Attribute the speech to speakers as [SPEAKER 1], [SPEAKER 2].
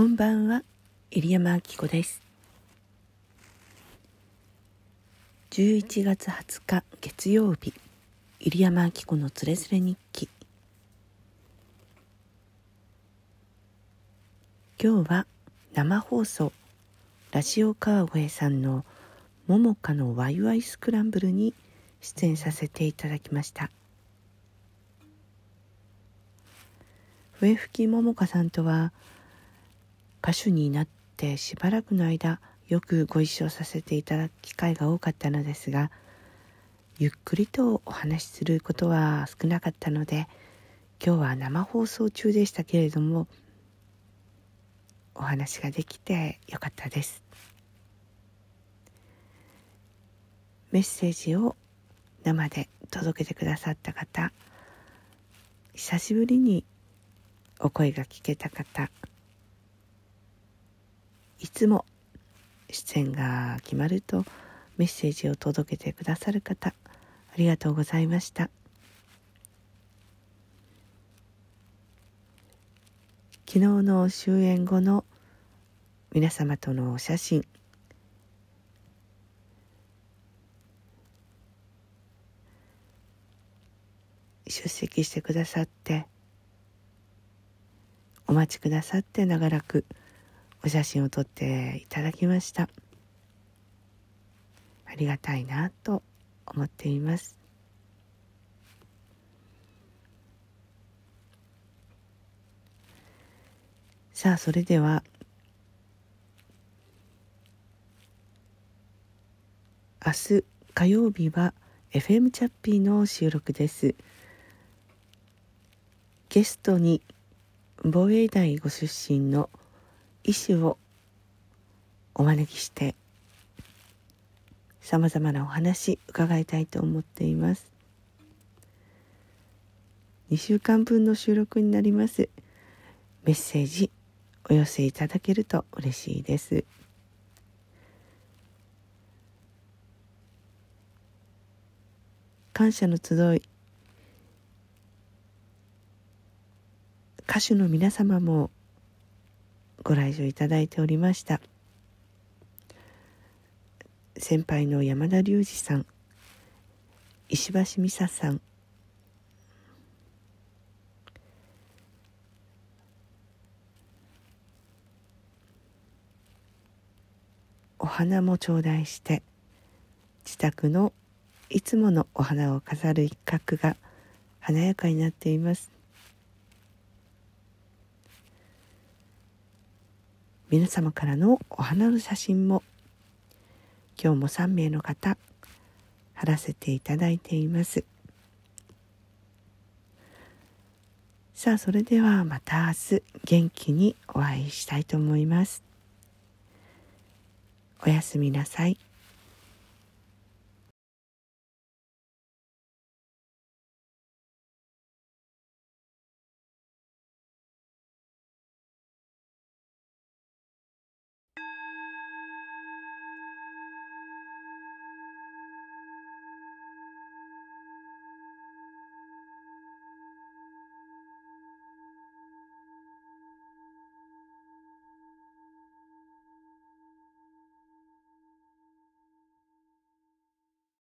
[SPEAKER 1] こんばんは、入山明子です。11月20日月曜日、入山明子のつれづれ日記。今日は生放送、ラジオ川越さんのももかのワイワイスクランブルに出演させていただきました。笛吹きももかさんとは、歌手になってしばらくの間よくご一緒させていただく機会が多かったのですがゆっくりとお話しすることは少なかったので今日は生放送中でしたけれどもお話ができてよかったですメッセージを生で届けてくださった方久しぶりにお声が聞けた方いつも出演が決まるとメッセージを届けてくださる方ありがとうございました昨日の終演後の皆様とのお写真出席してくださってお待ちくださって長らくお写真を撮っていただきましたありがたいなと思っていますさあそれでは明日火曜日は FM チャッピーの収録ですゲストに防衛大ご出身の医師をお招きしてさまざまなお話伺いたいと思っています2週間分の収録になりますメッセージお寄せいただけると嬉しいです感謝の集い歌手の皆様もご来場いただいておりました先輩の山田隆二さん石橋美沙さんお花も頂戴して自宅のいつものお花を飾る一角が華やかになっています皆様からのお花の写真も今日も3名の方貼らせていただいていますさあそれではまた明日元気にお会いしたいと思いますおやすみなさい。